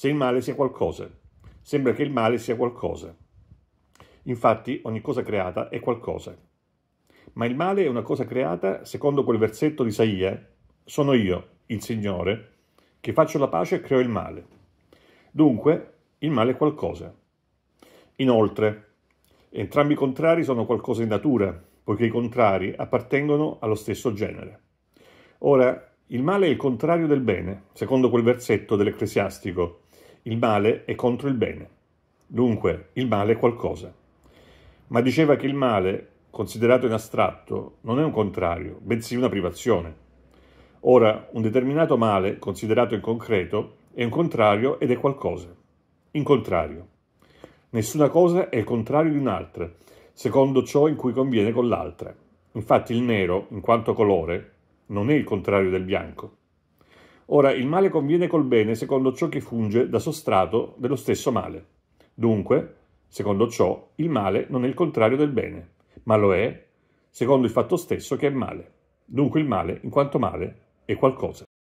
se il male sia qualcosa. Sembra che il male sia qualcosa. Infatti ogni cosa creata è qualcosa. Ma il male è una cosa creata secondo quel versetto di Isaia. Sono io, il Signore, che faccio la pace e creo il male. Dunque, il male è qualcosa. Inoltre, entrambi i contrari sono qualcosa in natura, poiché i contrari appartengono allo stesso genere. Ora, il male è il contrario del bene, secondo quel versetto dell'Ecclesiastico, il male è contro il bene. Dunque, il male è qualcosa. Ma diceva che il male, considerato in astratto, non è un contrario, bensì una privazione. Ora, un determinato male, considerato in concreto, è un contrario ed è qualcosa. In contrario. Nessuna cosa è il contrario di un'altra, secondo ciò in cui conviene con l'altra. Infatti il nero, in quanto colore, non è il contrario del bianco. Ora il male conviene col bene secondo ciò che funge da sostrato dello stesso male. Dunque, secondo ciò, il male non è il contrario del bene, ma lo è secondo il fatto stesso che è male. Dunque il male, in quanto male, è qualcosa.